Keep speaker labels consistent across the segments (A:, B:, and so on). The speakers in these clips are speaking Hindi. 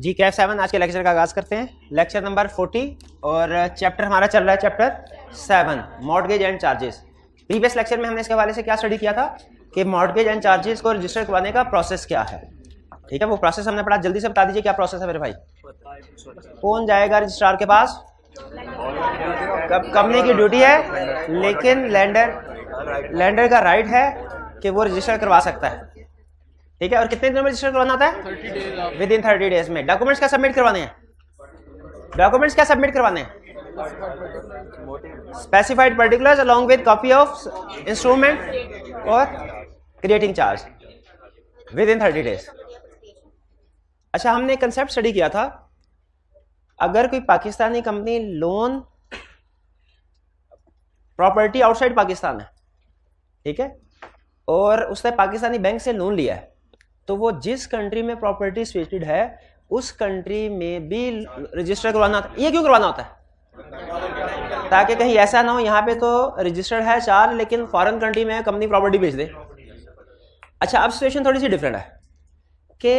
A: जी कैफ सेवन आज के लेक्चर का आगाज़ करते हैं लेक्चर नंबर फोर्टी और चैप्टर हमारा चल रहा है chapter seven mortgage and charges previous lecture में हमने इसके हवाले से क्या स्टडी किया था कि मॉडगेज एंड चार्जेस को रजिस्टर करवाने का प्रोसेस क्या है ठीक है वो प्रोसेस हमने पढ़ा जल्दी से बता दीजिए क्या प्रोसेस है मेरे भाई कौन जाएगा रजिस्ट्रार के पास कब कंपनी की ड्यूटी है लेकिन लैंडर लैंडर का राइट है कि वो रजिस्टर करवा सकता है ठीक है और कितने दिनों में रजिस्टर करवाना था है विद इन थर्टी डेज में डॉक्यूमेंट्स क्या सबमिट करवाने हैं डॉक्यूमेंट्स क्या सबमिट करवाने हैं specified particulars along with copy of instrument और creating charge within thirty days अच्छा हमने कंसेप्ट स्टडी किया था अगर कोई Pakistani company loan property outside Pakistan है ठीक है और उसने पाकिस्तानी बैंक से लोन लिया है तो वो जिस कंट्री में प्रॉपर्टी स्विचड है उस कंट्री में भी रजिस्टर करवाना होता है ये क्यों करवाना होता है ताकि कहीं ऐसा ना हो यहाँ पे तो रजिस्टर्ड है चार लेकिन फॉरेन कंट्री में कंपनी प्रॉपर्टी बेच दे अच्छा अब सिचुएशन थोड़ी सी डिफरेंट है कि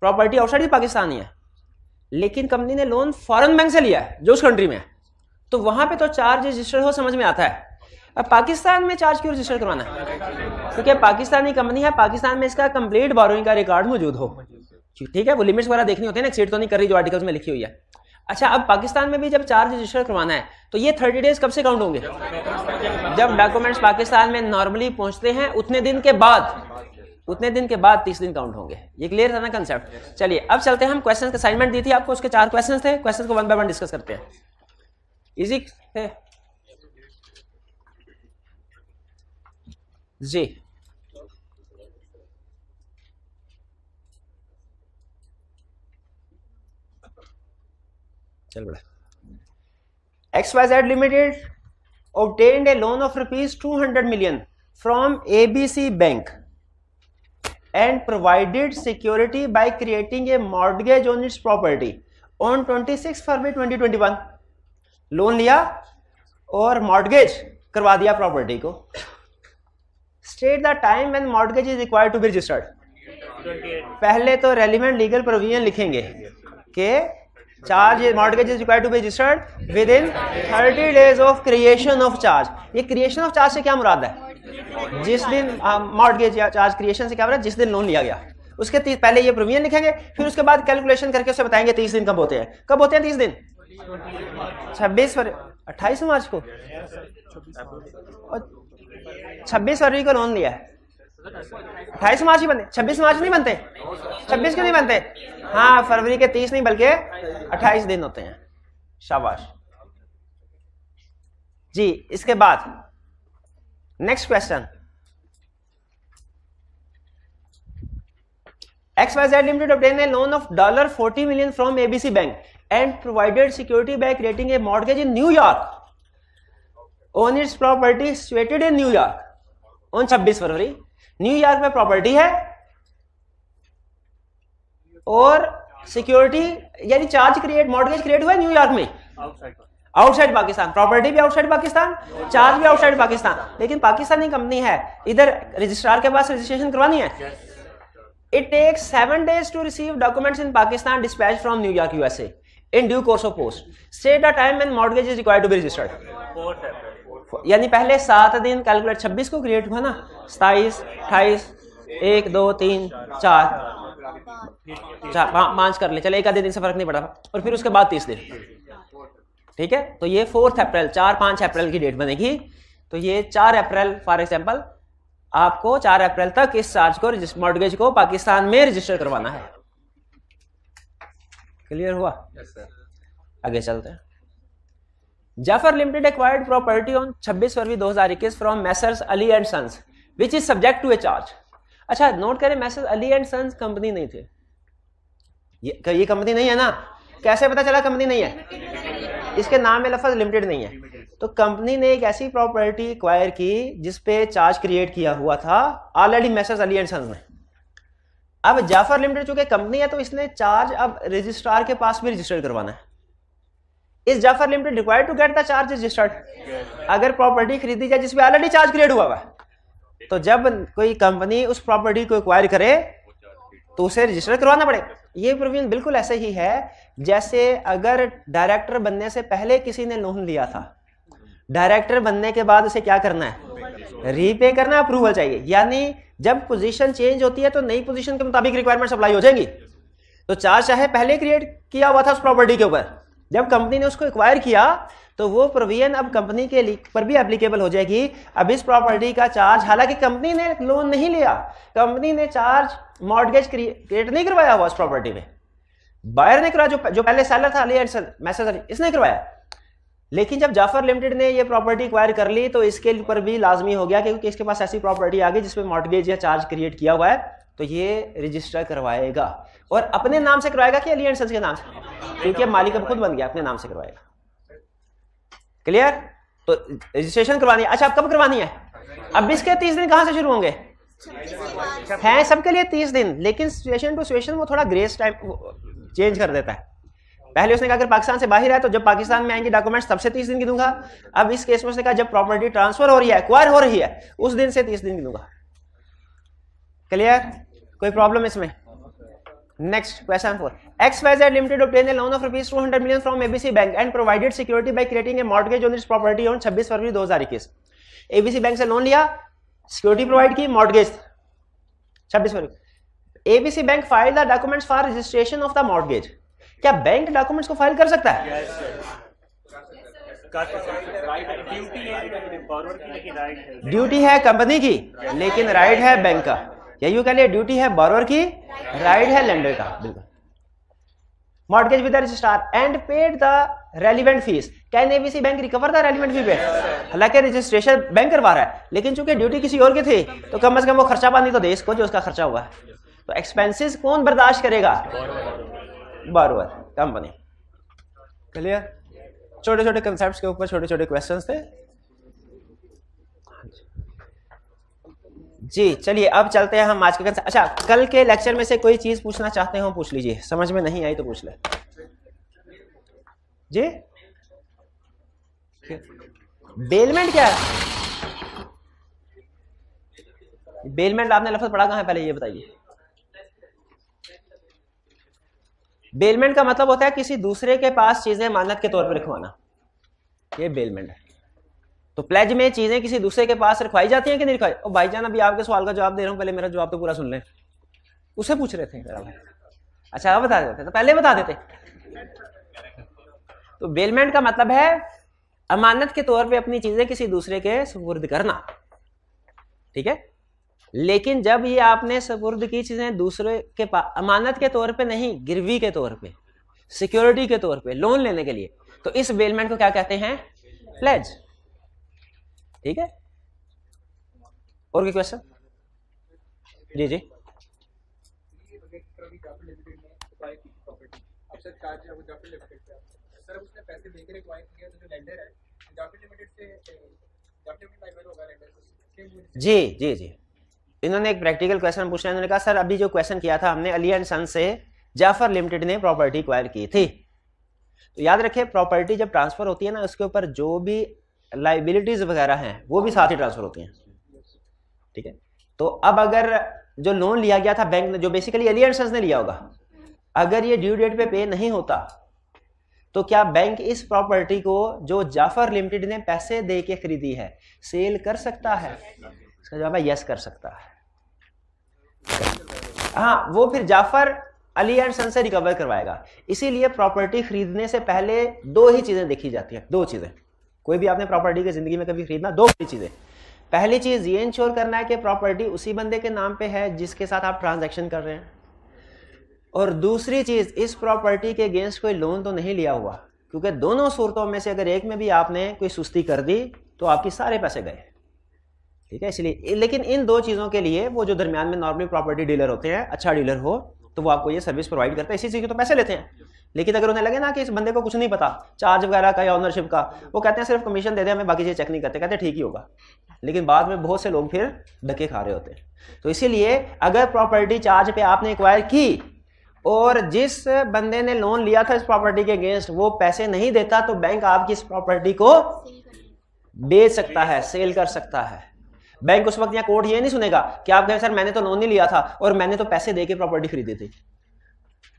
A: प्रॉपर्टी आउटसाइड ही पाकिस्तानी है लेकिन कंपनी ने लोन फॉरेन बैंक से लिया है जो उस कंट्री में है तो वहां पे तो चार्ज रजिस्टर्ड हो समझ में आता है अब पाकिस्तान में चार्ज क्यों रजिस्टर करवाना है क्योंकि पाकिस्तानी कंपनी है पाकिस्तान में इसका कंप्लीट बॉरोइंग का रिकॉर्ड मौजूद हो ठीक है वो लिमिट्स वगैरह देखनी होती है ना सीट तो नहीं कर रही जो आर्टिकल्स में लिखी हुई है अच्छा अब पाकिस्तान में भी जब चार्ज रजिस्टर करवाना है तो ये थर्टी डेज कब से काउंट होंगे जब डॉक्यूमेंट्स पाकिस्तान में नॉर्मली पहुंचते हैं उतने दिन के बाद उतने दिन के बाद तीस दिन काउंट होंगे ये क्लियर था ना कंसेप्ट चलिए अब चलते हैं हम क्वेश्चन असाइनमेंट दी थी आपको उसके चार क्वेश्चन थे क्वेश्चन को वन बाय वन डिस्कस करते हैं इजी है जी चल बड़ा X Y Z limited obtained a loan of rupees two hundred million from A B C bank and provided security by creating a mortgage on its property on twenty six February twenty twenty one loan लिया और मॉर्डगेज करवा दिया प्रॉपर्टी को state the time and mortgage is required to be registered पहले तो रेलिवेंट लीगल प्रोविजन लिखेंगे के charge mortgage is require to be registered with within thirty days of creation of charge ये क्रिएशन ऑफ चार्ज से क्या मुराद है जिस दिन मॉडगेज हाँ, या चार्ज क्रिएशन से क्या मुराद जिस दिन लोन लिया गया उसके पहले ये प्रोविजन लिखेंगे फिर उसके बाद कैलकुलेशन करके उसे बताएंगे तीस दिन कब होते हैं कब होते हैं तीस दिन छब्बीस फरवरी अट्ठाईस मार्च को छब्बीस फरवरी को लोन लिया है अट्ठाईस मार्च ही बनते छब्बीस मार्च नहीं बनते छब्बीस क्यों नहीं बनते हाँ फरवरी के तीस नहीं बल्कि अट्ठाईस दिन होते हैं शाबाश जी इसके बाद next question XYZ Limited obtained loan of dollar $40 million from ABC bank and provided security bank rating a mortgage in New York. On its property situated in New York on 26 February New York में प्रॉपर्टी है और सिक्योरिटी यानी चार्ज क्रिएट मॉडगेज क्रिएट हुआ न्यूयॉर्क में आउटसाइड पाकिस्तान प्रॉपर्टी भी आउटसाइड पाकिस्तान चार्ज भी आउटसाइड पाकिस्तान लेकिन पाकिस्तानी कंपनी है इधर रजिस्ट्रार के पास रजिस्ट्रेशन करवानी है it takes seven days to receive documents in Pakistan dispatch from New York USA in due course of post State a time and mortgage is require to be registered Four February. यानी पहले सात दिन कैलकुलेट छब्बीस को क्रिएट हुआ ना सताइस अट्ठाईस एक दो तीन चार चार पाँच कर ले चले एक आधे दिन से फर्क नहीं पड़ा और फिर उसके बाद तीस दिन ठीक है तो ये फोर्थ अप्रैल चार पाँच अप्रैल की डेट बनेगी तो ये चार अप्रैल फॉर एग्जाम्पल आपको चार अप्रैल तक इस चार्ज को मॉडगेज को पाकिस्तान में रजिस्टर करवाना है क्लियर हुआ yes, आगे चलते हैं Jaffer limited acquired property on 26 February 2021 from messrs Ali and sons which is subject to a charge अच्छा नोट करें messrs Ali and sons company नहीं थे ये ये कंपनी नहीं है ना कैसे पता चला कंपनी नहीं है इसके नाम में लफज लिमिटेड नहीं है तो कंपनी ने एक ऐसी प्रॉपर्टी एक्वायर की जिसपे चार्ज क्रिएट किया हुआ था already messrs Ali and sons ने अब जाफर लिमिटेड चूंकि कंपनी है तो इसने चार्ज अब रजिस्ट्रार के पास भी रजिस्टर करवाना है is Jaffer limited required to get the charge registered अगर प्रॉपर्टी खरीदी जाए जिसमें ऑलरेडी चार्ज क्रिएट हुआ हुआ तो जब कोई कंपनी उस प्रॉपर्टी को एक्वायर करे तो उसे रजिस्टर करवाना पड़े ये प्रोविजन बिल्कुल ऐसे ही है जैसे अगर डायरेक्टर बनने से पहले किसी ने लोन लिया था डायरेक्टर बनने के बाद उसे क्या करना है रीपे करना अप्रूवल चाहिए यानी जब पोजीशन चेंज होती है तो नई पोजीशन के मुताबिक रिक्वायरमेंट सप्लाई हो जाएंगी तो चार्ज चाहे पहले क्रिएट किया हुआ था उस प्रॉपर्टी के ऊपर जब कंपनी ने उसको एक्वायर किया तो वो प्रोविजन अब कंपनी के पर भी एप्लीकेबल हो जाएगी अब इस प्रॉपर्टी का चार्ज हालांकि कंपनी ने लोन नहीं लिया कंपनी ने चार्ज मॉडगेज क्रिएट नहीं करवाया हुआ उस प्रॉपर्टी में बायर ने करवाया जो जो पहले सेलर था लियर मैसेजर इसने करवाया लेकिन जब जाफर लिमिटेड ने ये प्रॉपर्टी एक्वायर कर ली तो इसके ऊपर भी लाजमी हो गया क्योंकि इसके पास ऐसी प्रॉपर्टी आ गई जिसमें मॉडगेज या चार्ज क्रिएट किया हुआ है तो ये रजिस्टर करवाएगा और अपने नाम से करवाएगा कि एलियन एंड सन्स के नाम से क्योंकि मालिक अब खुद बन गया अपने नाम से करवाएगा क्लियर तो रजिस्ट्रेशन करवानी है अच्छा अब कब करवानी है अब इसके तीस दिन कहाँ से शुरू होंगे है सबके लिए तीस दिन लेकिन सिचुएशन टू सिचुएशन वो थोड़ा ग्रेस टाइम चेंज कर देता है पहले उसने कहा अगर पाकिस्तान से बाहर है तो जब पाकिस्तान में आएंगे डॉक्यूमेंट्स तब से तीस दिन की दूंगा अब इस केस में उसने कहा जब प्रॉपर्टी ट्रांसफर हो रही है एक्वायर हो रही है उस दिन से तीस दिन की दूंगा क्लियर कोई प्रॉब्लम इसमें next question four X Y limited of ten loan of rupees two hundred million from ABC bank and provided security by creating a mortgage on this property on 26 February 2021 ABC bank से लोन लिया सिक्योरिटी प्रोवाइड की मॉर्गेज छब्बीस फरवरी ABC bank file the documents for registration of the mortgage क्या बैंक डॉक्यूमेंट्स को फाइल कर सकता है ड्यूटी है कंपनी की लेकिन राइट है बैंक का या यू कह लिए ड्यूटी है बॉरवर की राइट है लेंडर का बिल्कुल mortgage with registrar and paid the relevant fees can ABC bank recover the relevant fee पे हालांकि रजिस्ट्रेशन बैंक करवा रहा है लेकिन चूंकि ड्यूटी किसी और की थी तो कम से कम वो खर्चा पानी तो देश को जो उसका खर्चा हुआ है तो एक्सपेंसेस कौन बर्दाश्त करेगा बारोवर कंपनी क्लियर छोटे छोटे कंसेप्ट के ऊपर छोटे छोटे क्वेश्चन थे जी चलिए अब चलते हैं हम आज के कंसेप्ट अच्छा कल के लेक्चर में से कोई चीज़ पूछना चाहते हो पूछ लीजिए समझ में नहीं आई तो पूछ ले जी बेलमेंट क्या है बेलमेंट आपने लफ्ज पढ़ा कहा है पहले ये बताइए बेलमेंट का मतलब होता है किसी दूसरे के पास चीजें मानत के तौर पर रखवाना ये बेलमेंट है तो प्लेज में चीजें किसी दूसरे के पास रखवाई जाती हैं कि नहीं रखवाई और भाई जान अभी आपके सवाल का जवाब दे रहा हूँ पहले मेरा जवाब तो पूरा सुन लें उसे पूछ रहे थे अच्छा आप बता देते तो पहले बता देते तो बेलमेंट का मतलब है अमानत के तौर पे अपनी चीजें किसी दूसरे के सुपुर्द करना ठीक है लेकिन जब ये आपने सुपुर्द की चीजें दूसरे के पास अमानत के तौर पे नहीं गिरवी के तौर पे सिक्योरिटी के तौर पे लोन लेने के लिए तो इस बेलमेंट को क्या कहते हैं प्लेज ठीक है और कोई क्वेश्चन जी जी जी जी जी इन्होंने एक प्रैक्टिकल क्वेश्चन पूछा इन्होंने कहा सर अभी जो क्वेश्चन किया था हमने अली एंड सन से जाफर लिमिटेड ने प्रॉपर्टी एक्वायर की थी तो याद रखिए प्रॉपर्टी जब ट्रांसफर होती है ना उसके ऊपर जो भी लाइबिलिटीज़ वगैरह हैं वो भी साथ ही ट्रांसफ़र होती हैं ठीक है तो अब अगर जो लोन लिया गया था बैंक ने जो बेसिकली एलियंसन्स ने लिया होगा अगर ये ड्यू डेट पे पे नहीं होता तो क्या बैंक इस प्रॉपर्टी को जो जाफर लिमिटेड ने पैसे दे के खरीदी है सेल कर सकता है इसका जवाब है यस कर सकता है हाँ वो फिर जाफर अली एंड सन से रिकवर करवाएगा इसीलिए प्रॉपर्टी खरीदने से पहले दो ही चीजें देखी जाती हैं दो चीजें कोई भी आपने प्रॉपर्टी की जिंदगी में कभी खरीदना दो बड़ी चीजें पहली चीज ये इंश्योर करना है कि प्रॉपर्टी उसी बंदे के नाम पे है जिसके साथ आप ट्रांजैक्शन कर रहे हैं और दूसरी चीज इस प्रॉपर्टी के अगेंस्ट कोई लोन तो नहीं लिया हुआ क्योंकि दोनों सूरतों में से अगर एक में भी आपने कोई सुस्ती कर दी तो आपके सारे पैसे गए ठीक है इसलिए लेकिन इन दो चीज़ों के लिए वो जो दरमियान में नॉर्मली प्रॉपर्टी डीलर होते हैं अच्छा डीलर हो तो वो आपको ये सर्विस प्रोवाइड करता है इसी चीज़ के तो पैसे लेते हैं लेकिन अगर उन्हें लगे ना कि इस बंदे को कुछ नहीं पता चार्ज वगैरह का या ऑनरशिप का वो कहते हैं सिर्फ कमीशन दे दे हमें बाकी चीज़ चेक नहीं करते कहते ठीक ही होगा लेकिन बाद में बहुत से लोग फिर धक्के खा रहे होते हैं तो इसीलिए अगर प्रॉपर्टी चार्ज पे आपने एक्वायर की और जिस बंदे ने लोन लिया था इस प्रॉपर्टी के अगेंस्ट वो पैसे नहीं देता तो बैंक आपकी इस प्रॉपर्टी को बेच सकता है सेल कर सकता है बैंक उस वक्त या कोर्ट ये नहीं सुनेगा कि आप कहें सर मैंने तो लोन नहीं लिया था और मैंने तो पैसे दे के प्रॉपर्टी खरीदी थी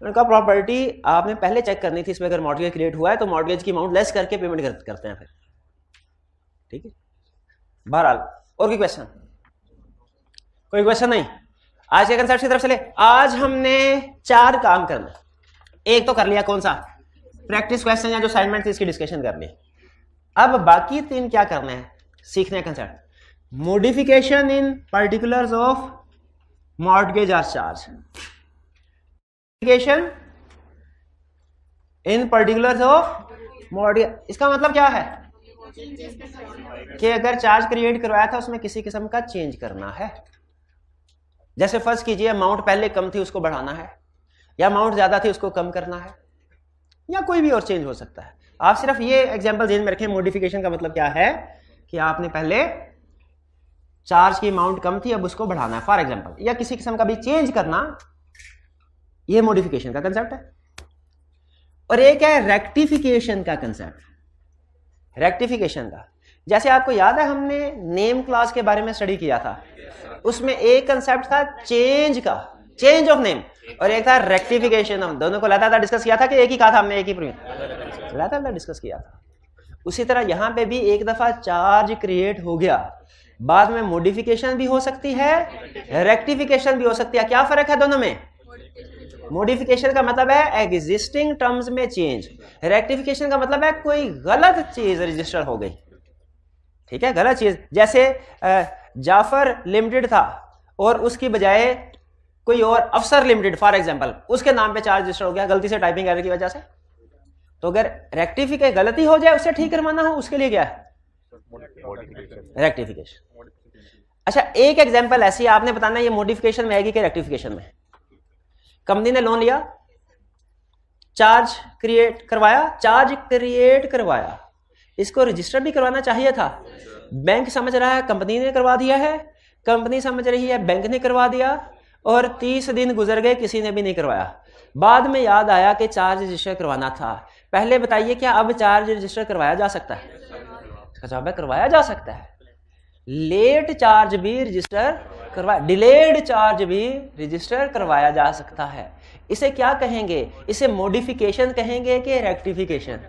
A: उनका प्रॉपर्टी आपने पहले चेक करनी थी इसमें अगर मॉडगेज क्रिएट हुआ है तो मॉडगेज की अमाउंट लेस करके पेमेंट कर, करते हैं फिर ठीक है बहरहाल और कोई क्वेश्चन कोई क्वेश्चन नहीं आज के कंसेप्ट की तरफ चले आज हमने चार काम करना एक तो कर लिया कौन सा प्रैक्टिस क्वेश्चन या जो असाइनमेंट थी इसकी डिस्कशन कर ली अब बाकी तीन क्या करना है सीखने concept modification in particulars of mortgage or charge investigation in particular of मॉडियल इसका मतलब क्या है कि अगर चार्ज क्रिएट करवाया था उसमें किसी किस्म का चेंज करना है जैसे फर्ज कीजिए अमाउंट पहले कम थी उसको बढ़ाना है या अमाउंट ज्यादा थी उसको कम करना है या कोई भी और चेंज हो सकता है आप सिर्फ ये एग्जाम्पल जेन में रखें मोडिफिकेशन का मतलब क्या है कि आपने पहले चार्ज की अमाउंट कम थी अब उसको बढ़ाना है फॉर एग्जाम्पल या किसी किस्म का भी चेंज करना ये मॉडिफिकेशन का कंसेप्ट है और एक है रेक्टिफिकेशन का कंसेप्ट रेक्टिफिकेशन का जैसे आपको याद है हमने नेम क्लास के बारे में स्टडी किया था उसमें एक कंसेप्ट था चेंज का चेंज ऑफ नेम और एक था रेक्टिफिकेशन ऑफ दोनों को लगातार डिस्कस किया था कि एक ही कहा था हमने एक ही लगातार डिस्कस किया था उसी तरह यहां पे भी एक दफा चार्ज क्रिएट हो गया बाद में मॉडिफिकेशन भी हो सकती है रेक्टिफिकेशन भी हो सकती है क्या फर्क है दोनों में मोडिफिकेशन का मतलब है एग्जिस्टिंग टर्म्स में चेंज रेक्टिफिकेशन का मतलब है कोई गलत चीज रजिस्टर हो गई ठीक है गलत चीज जैसे जाफर लिमिटेड था और उसकी बजाय कोई और अफसर लिमिटेड फॉर एग्जाम्पल उसके नाम पे चार्ज रजिस्टर हो गया गलती से टाइपिंग एरर की वजह से तो अगर रेक्टिफिक गलती हो जाए उसे ठीक करवाना हो उसके लिए क्या है रेक्टिफिकेशन अच्छा एक एग्जाम्पल ऐसी आपने बताना ये मोडिफिकेशन में आएगी कि रेक्टिफिकेशन में कंपनी ने लोन लिया चार्ज क्रिएट करवाया चार्ज क्रिएट करवाया इसको रजिस्टर भी करवाना चाहिए था बैंक समझ रहा है कंपनी ने करवा दिया है कंपनी समझ रही है बैंक ने करवा दिया और तीस दिन गुजर गए किसी ने भी नहीं करवाया बाद में याद आया कि चार्ज रजिस्टर करवाना था पहले बताइए क्या अब चार्ज रजिस्टर करवाया जा सकता है अच्छा, करवाया जा सकता है लेट चार्ज भी रजिस्टर करवा डिलेड चार्ज भी रजिस्टर करवाया जा सकता है इसे क्या कहेंगे इसे मॉडिफिकेशन कहेंगे कि रेक्टिफिकेशन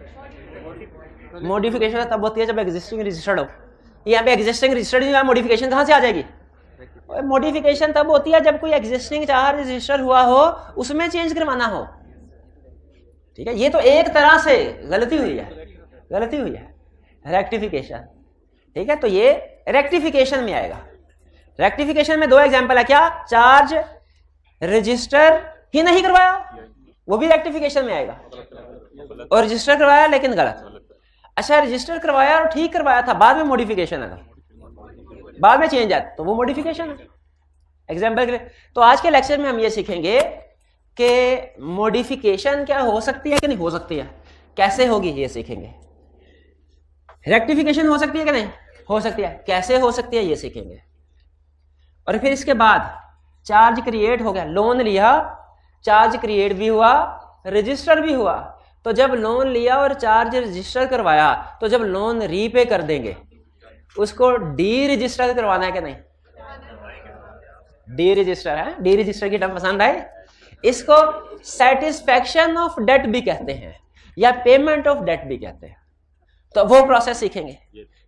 A: मॉडिफिकेशन तब होती है जब एग्जिस्टिंग रजिस्टर्ड हो यहाँ पे एग्जिस्टिंग रजिस्टर्ड नहीं मॉडिफिकेशन कहाँ से आ जाएगी मॉडिफिकेशन तब होती है जब कोई एग्जिस्टिंग चार्ज रजिस्टर हुआ हो उसमें चेंज करवाना हो ठीक है ये तो एक तरह से गलती हुई है गलती हुई है रेक्टिफिकेशन ठीक है तो ये रेक्टिफिकेशन में आएगा रेक्टिफिकेशन में दो एग्जाम्पल है क्या चार्ज रजिस्टर ही नहीं करवाया वो भी रेक्टिफिकेशन में आएगा और रजिस्टर करवाया लेकिन गलत अच्छा रजिस्टर करवाया और ठीक करवाया था बाद में मॉडिफिकेशन आएगा बाद में चेंज आया तो वो मॉडिफिकेशन है एग्जाम्पल के लिए तो आज के लेक्चर में हम ये सीखेंगे कि मॉडिफिकेशन क्या हो सकती है कि नहीं हो सकती है कैसे होगी ये सीखेंगे रेक्टिफिकेशन हो सकती है कि नहीं हो सकती है कैसे हो सकती है ये सीखेंगे और फिर इसके बाद चार्ज क्रिएट हो गया लोन लिया चार्ज क्रिएट भी हुआ रजिस्टर भी हुआ तो जब लोन लिया और चार्ज रजिस्टर करवाया तो जब लोन रीपे कर देंगे उसको डी रजिस्टर करवाना है कि नहीं डी रजिस्टर है डी रजिस्टर की टर्म पसंद आए इसको सेटिस्फेक्शन ऑफ डेट भी कहते हैं या पेमेंट ऑफ डेट भी कहते हैं तो वो प्रोसेस सीखेंगे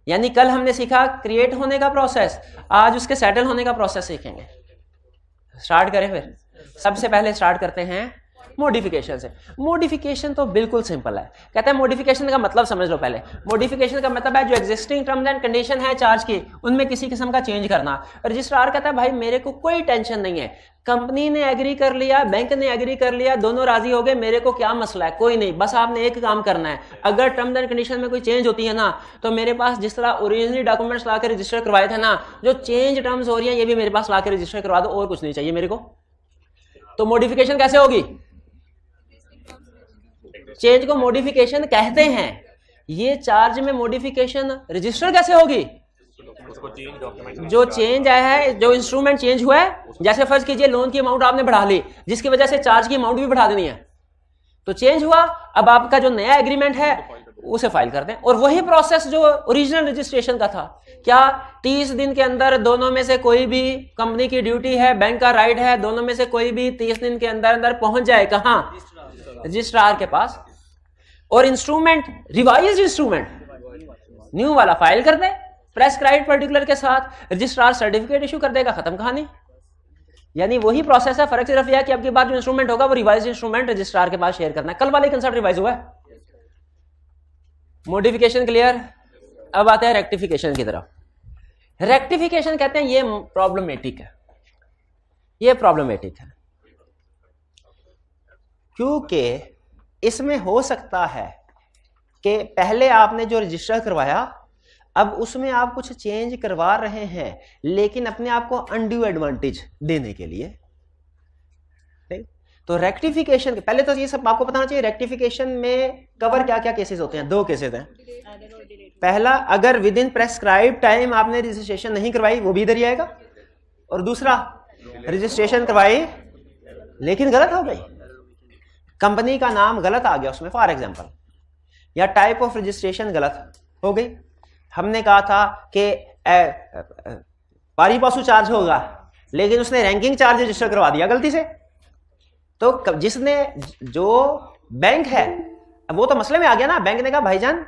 A: यानी कल हमने सीखा क्रिएट होने का प्रोसेस आज उसके सेटल होने का प्रोसेस सीखेंगे स्टार्ट करें फिर सबसे पहले स्टार्ट करते हैं मॉडिफिकेशन है मॉडिफिकेशन तो बिल्कुल सिंपल है कहते हैं मॉडिफिकेशन का मतलब समझ लो पहले मॉडिफिकेशन का मतलब है जो एग्जिस्टिंग टर्म्स एंड कंडीशन है चार्ज की उनमें किसी किस्म का चेंज करना रजिस्ट्रार कहता है भाई मेरे को कोई टेंशन नहीं है कंपनी ने एग्री कर लिया बैंक ने एग्री कर लिया दोनों राजी हो गए मेरे को क्या मसला है कोई नहीं बस आपने एक काम करना है अगर टर्म्स एंड कंडीशन में कोई चेंज होती है ना तो मेरे पास जिस तरह ओरिजिनली डॉक्यूमेंट्स ला के रजिस्टर करवाए थे ना जो चेंज टर्म्स हो रही है ये भी मेरे पास लाकर रजिस्टर करवा दो और कुछ नहीं चाहिए मेरे को तो मॉडिफिकेशन कैसे होगी चेंज को मॉडिफिकेशन कहते हैं ये चार्ज में मॉडिफिकेशन रजिस्टर कैसे होगी जो चेंज आया है जो इंस्ट्रूमेंट चेंज हुआ है जैसे फर्ज कीजिए लोन की अमाउंट आपने बढ़ा ली जिसकी वजह से चार्ज की अमाउंट भी बढ़ा देनी है तो चेंज हुआ अब आपका जो नया एग्रीमेंट है उसे फाइल कर दें और वही प्रोसेस जो ओरिजिनल रजिस्ट्रेशन का था क्या 30 दिन के अंदर दोनों में से कोई भी कंपनी की ड्यूटी है बैंक का राइट है दोनों में से कोई भी 30 दिन के अंदर अंदर पहुंच जाए कहा रजिस्ट्रार के पास और इंस्ट्रूमेंट रिवाइज इंस्ट्रूमेंट न्यू वाला फाइल कर दे प्रेस्क्राइब पर्टिकुलर के साथ रजिस्ट्रार सर्टिफिकेट इशू कर देगा खत्म कहानी यानी वही प्रोसेस है फर्क सिर्फ यह कि आपके बाद जो इंस्ट्रूमेंट होगा वो रिवाइज इंस्ट्रूमेंट रजिस्ट्रार के पास शेयर करना है कल वाले कंसर्ट रिवाइज हुआ है मोडिफिकेशन क्लियर अब आते हैं रेक्टिफिकेशन की तरफ रेक्टिफिकेशन कहते हैं ये प्रॉब्लमेटिक है ये प्रॉब्लमेटिक है क्योंकि इसमें हो सकता है कि पहले आपने जो रजिस्टर करवाया अब उसमें आप कुछ चेंज करवा रहे हैं लेकिन अपने आप को अनड्यू एडवांटेज देने के लिए तो रेक्टिफिकेशन पहले तो ये सब आपको बताना चाहिए रेक्टिफिकेशन में कवर क्या क्या केसेस होते हैं दो केसेस हैं पहला अगर विद इन प्रेस्क्राइब टाइम आपने रजिस्ट्रेशन नहीं करवाई वो भी इधर ही आएगा और दूसरा रजिस्ट्रेशन करवाई लेकिन गलत हो गई कंपनी का नाम गलत आ गया उसमें फॉर एग्जाम्पल या टाइप ऑफ रजिस्ट्रेशन गलत हो गई हमने कहा था कि पारी पासु चार्ज होगा लेकिन उसने रैंकिंग चार्ज रजिस्टर करवा दिया गलती से तो जिसने जो बैंक है वो तो मसले में आ गया ना बैंक ने कहा भाईजान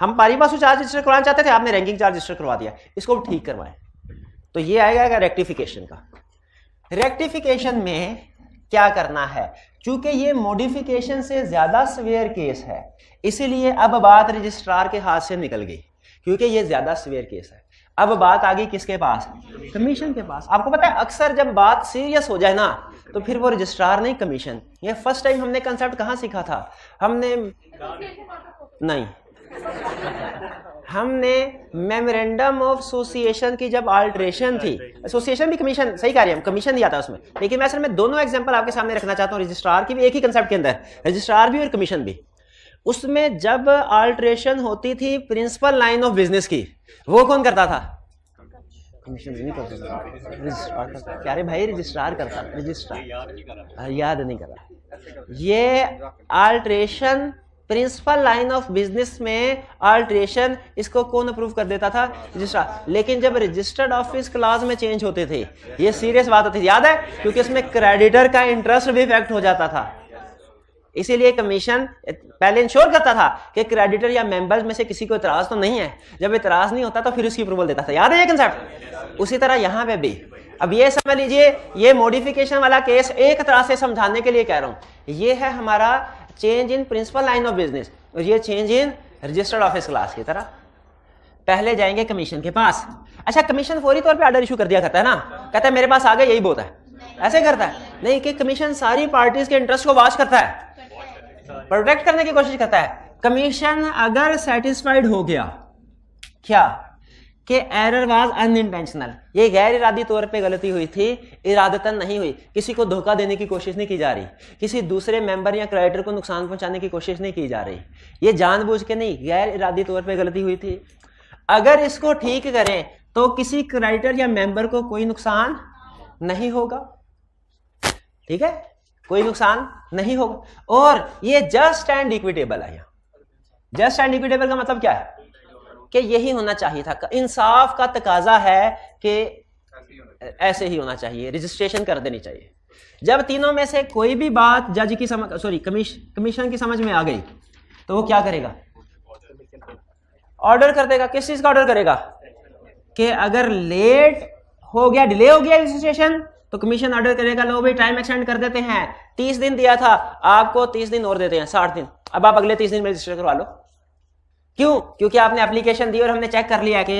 A: हम पारी पासु चार्ज रजिस्टर करवाना चाहते थे आपने रैंकिंग चार्ज रजिस्टर करवा दिया इसको ठीक करवाए तो ये आएगा रेक्टिफिकेशन का रेक्टिफिकेशन में क्या करना है चूंकि ये मॉडिफिकेशन से ज़्यादा सवेयर केस है इसीलिए अब बात रजिस्ट्रार के हाथ से निकल गई क्योंकि ये ज़्यादा सवेयर केस है अब बात आ गई किसके पास कमीशन के पास आपको पता है अक्सर जब बात सीरियस हो जाए ना तो फिर वो रजिस्ट्रार नहीं कमीशन ये फर्स्ट टाइम हमने कंसेप्ट कहाँ सीखा था हमने नहीं हमने मेमोरेंडम ऑफ एसोसिएशन की जब अल्ट्रेशन थी एसोसिएशन भी कमीशन सही कार्य हम कमीशन दिया था उसमें लेकिन मैं सर मैं दोनों एग्जाम्पल आपके सामने रखना चाहता हूँ रजिस्ट्रार की भी एक ही कंसेप्ट के अंदर रजिस्ट्रार भी और कमीशन भी उसमें जब अल्ट्रेशन होती थी प्रिंसिपल लाइन ऑफ बिजनेस की वो कौन करता था नहीं रजिस्ट्रार भाई रजिस्ट्रार करता रजिस्ट्रार याद नहीं रहा ये alteration principal line of business में अल्ट्रेशन इसको कौन अप्रूव कर देता था रजिस्ट्रार लेकिन जब रजिस्टर्ड ऑफिस क्लास में चेंज होते थे ये सीरियस बात होती थी याद है क्योंकि इसमें क्रेडिटर का इंटरेस्ट भी इफेक्ट हो जाता था इसीलिए कमीशन पहले इंश्योर करता था कि क्रेडिटर या मेंबर्स में से किसी को इतराज तो नहीं है जब इतराज नहीं होता तो फिर उसकी अप्रूवल देता था याद है ये कंसेप्ट उसी तरह यहां पे भी अब ये समझ लीजिए ये मॉडिफिकेशन वाला केस एक तरह से समझाने के लिए कह रहा हूं ये है हमारा change in principal line of business और ये change in registered office class की तरह पहले जाएंगे कमीशन के पास अच्छा कमीशन फौरी तौर पे आर्डर इशू कर दिया करता है ना कहता है मेरे पास आ गया यही बोता है ऐसे करता है नहीं कि कमीशन सारी पार्टीज के इंटरेस्ट को वॉच करता है प्रोटेक्ट करने की कोशिश करता है कमीशन अगर सेटिस्फाइड हो गया क्या कि एरर वाज अनइंटेंशनल ये गैर इरादी तौर पे गलती हुई थी इरादतन नहीं हुई किसी को धोखा देने की कोशिश नहीं की जा रही किसी दूसरे मेंबर या क्रेडिटर को नुकसान पहुंचाने की कोशिश नहीं की जा रही ये जानबूझ के नहीं गैर इरादी तौर पे गलती हुई थी अगर इसको ठीक करें तो किसी क्रेडिटर या मेंबर को कोई नुकसान नहीं होगा ठीक है कोई नुकसान नहीं होगा और ये जस्ट एंड इक्विटेबल है जस्ट एंड इक्विटेबल का मतलब क्या है कि यही होना चाहिए था इंसाफ का तकाजा है कि ऐसे ही होना चाहिए रजिस्ट्रेशन कर देनी चाहिए जब तीनों में से कोई भी बात जज की समझ सॉरी कमीशन की समझ में आ गई तो वो क्या करेगा ऑर्डर कर देगा किस चीज का ऑर्डर करेगा कि अगर लेट हो गया डिले हो गया रजिस्ट्रेशन तो कमीशन ऑर्डर करेगा लो भी टाइम एक्सटेंड कर देते हैं तीस दिन दिया था आपको तीस दिन और देते हैं साठ दिन अब आप अगले तीस दिन में रजिस्टर करवा लो क्यों क्योंकि आपने एप्लीकेशन दी और हमने चेक कर लिया कि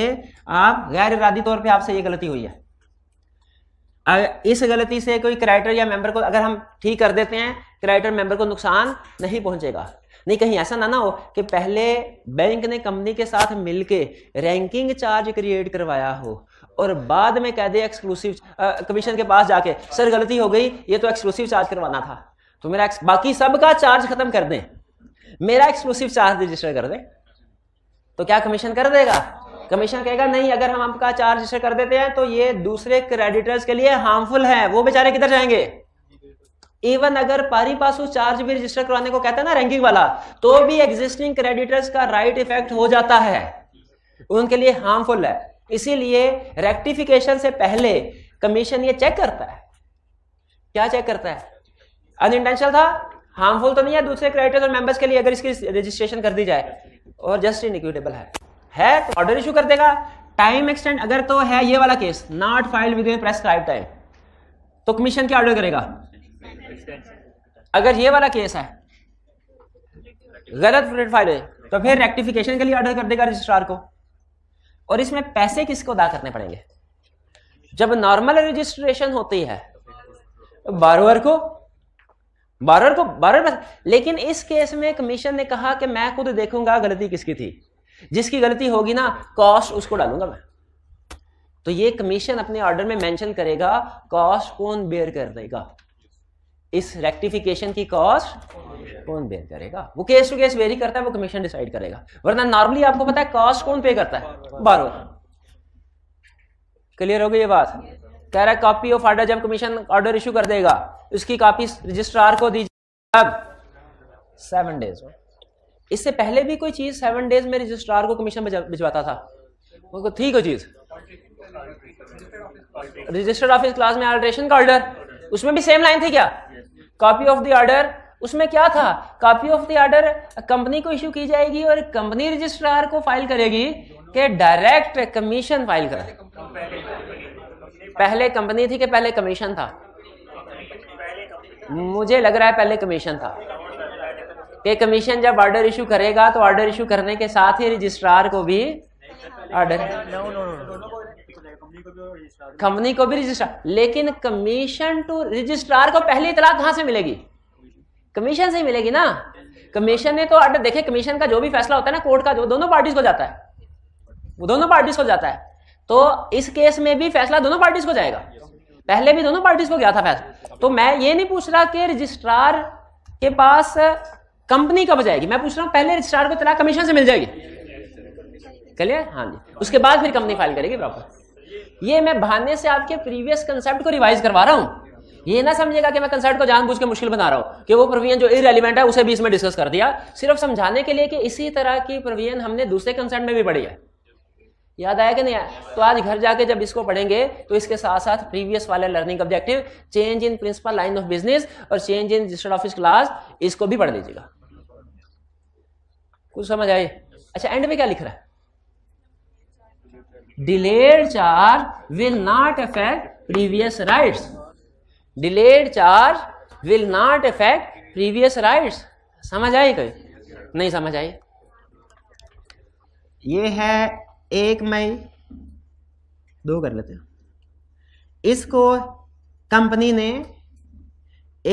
A: आप गैर इरादी तौर पे आपसे ये गलती हुई है इस गलती से कोई क्राइटर या मेंबर को अगर हम ठीक कर देते हैं क्राइटर मेंबर को नुकसान नहीं पहुंचेगा नहीं कहीं ऐसा ना ना हो कि पहले बैंक ने कंपनी के साथ मिलके रैंकिंग चार्ज क्रिएट करवाया हो और बाद में कह दे एक्सक्लूसिव कमीशन के पास जाके सर गलती हो गई ये तो एक्सक्लूसिव चार्ज करवाना था तो मेरा बाकी सबका चार्ज खत्म कर दें मेरा एक्सक्लूसिव चार्ज रजिस्टर कर दें तो क्या कमीशन कर देगा कमीशन कहेगा नहीं अगर हम आपका चार्ज रजिस्टर कर देते हैं तो ये दूसरे क्रेडिटर्स के लिए हार्मफुल है वो बेचारे किधर जाएंगे इवन अगर पारी पासू चार्ज भी रजिस्टर करवाने को कहता है ना रैंकिंग वाला तो भी एग्जिस्टिंग क्रेडिटर्स का राइट इफेक्ट हो जाता है उनके लिए हार्मफुल है इसीलिए रेक्टिफिकेशन से पहले कमीशन ये चेक करता है क्या चेक करता है अनइंटेंशनल था हार्मफुल तो नहीं है दूसरे क्रेडिटर्स और मेंबर्स के लिए अगर इसकी रजिस्ट्रेशन कर दी जाए और जस्ट इन इक्विटेबल है है तो ऑर्डर इशू कर देगा टाइम एक्सटेंड अगर तो है ये वाला case not file within prescribe time तो कमीशन क्या ऑर्डर करेगा अगर ये वाला केस है गलत फाइल है तो फिर रेक्टिफिकेशन के लिए ऑर्डर कर देगा रजिस्ट्रार को और इसमें पैसे किसको अदा करने पड़ेंगे जब नॉर्मल रजिस्ट्रेशन होती है बारोवर तो को बारर को बारर लेकिन इस केस में कमीशन ने कहा कि मैं खुद देखूंगा गलती किसकी थी जिसकी गलती होगी ना कॉस्ट उसको डालूंगा मैं तो ये कमीशन अपने ऑर्डर में मेंशन करेगा कॉस्ट कौन बेयर कर देगा इस रेक्टिफिकेशन की कॉस्ट कौन बेयर करेगा वो केस टू केस वेरी करता है वो कमीशन डिसाइड करेगा वरना नॉर्मली आपको पता है कॉस्ट कौन पे करता है बारो क्लियर हो गई ये बात कह रहा है कॉपी ऑफ ऑर्डर जब कमीशन ऑर्डर इशू कर देगा उसकी कॉपी रजिस्ट्रार को दीजिए अब सेवन डेज इससे पहले भी कोई चीज सेवन डेज में रजिस्ट्रार को कमीशन भिजवाता था उनको थी कोई चीज रजिस्टर्ड ऑफिस क्लास में अल्ट्रेशन का ऑर्डर उसमें भी सेम लाइन थी क्या कॉपी ऑफ द ऑर्डर उसमें क्या था copy of the order company को इश्यू की जाएगी और कंपनी रजिस्ट्रार को फाइल करेगी के डायरेक्ट कमीशन फाइल कर पहले कंपनी थी कि पहले कमीशन था मुझे लग रहा है पहले कमीशन था कि कमीशन जब ऑर्डर इशू करेगा तो ऑर्डर इशू करने के साथ ही रजिस्ट्रार को भी ऑर्डर कंपनी को भी रजिस्ट्रार लेकिन कमीशन टू रजिस्ट्रार को पहली इतला कहां से मिलेगी कमीशन से ही मिलेगी ना कमीशन ने तो ऑर्डर देखे कमीशन का जो भी फैसला होता है ना कोर्ट का जो दोनों पार्टीज को जाता है वो दोनों पार्टीज को जाता है तो इस केस में भी फैसला दोनों पार्टीज को जाएगा पहले भी दोनों पार्टीज को गया था फैसला तो मैं ये नहीं पूछ रहा कि रजिस्ट्रार के पास कंपनी कब जाएगी मैं पूछ रहा हूं पहले रजिस्ट्रार को तलाक कमीशन से मिल जाएगी क्लियर हाँ जी उसके बाद फिर कंपनी फाइल करेगी प्रॉपर ये मैं बहाने से आपके प्रीवियस कंसेप्ट को रिवाइज करवा रहा हूं ये ना समझेगा कि मैं कंसेप्ट को जानबूझ के मुश्किल बना रहा हूं कि वो प्रोविजन जो इरेलीवेंट है उसे भी इसमें डिस्कस कर दिया सिर्फ समझाने के लिए कि इसी तरह की प्रोविजन हमने दूसरे कंसेप्ट में भी पढ़ी है याद आया कि नहीं आया तो आज घर जाके जब इसको पढ़ेंगे तो इसके साथ साथ प्रीवियस वाले learning objective change in principal line of business और change in registered office class इसको भी पढ़ लीजिएगा कुछ समझ आई अच्छा एंड में क्या लिख रहा है delayed charge will not affect previous rights delayed charge will not affect previous rights समझ आई कोई नहीं समझ आई ये है एक मई दो कर लेते हैं इसको कंपनी ने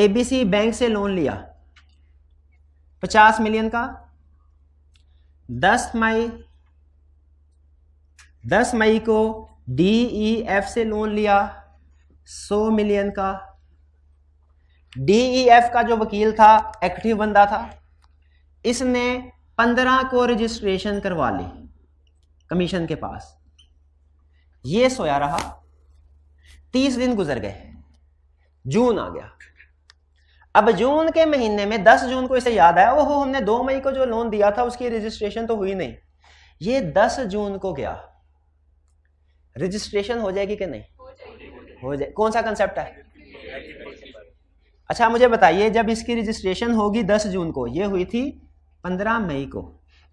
A: एबीसी बैंक से लोन लिया पचास मिलियन का दस मई दस मई को डीईएफ e से लोन लिया सौ मिलियन का डीईएफ e का जो वकील था एक्टिव बंदा था इसने पंद्रह को रजिस्ट्रेशन करवा ली कमीशन के पास ये सोया रहा तीस दिन गुजर गए जून आ गया अब जून के महीने में दस जून को इसे याद आया ओहो हमने दो मई को जो लोन दिया था उसकी रजिस्ट्रेशन तो हुई नहीं ये दस जून को गया रजिस्ट्रेशन हो जाएगी कि नहीं हो जाए कौन सा कंसेप्ट है अच्छा मुझे बताइए जब इसकी रजिस्ट्रेशन होगी 10 जून को ये हुई थी 15 मई को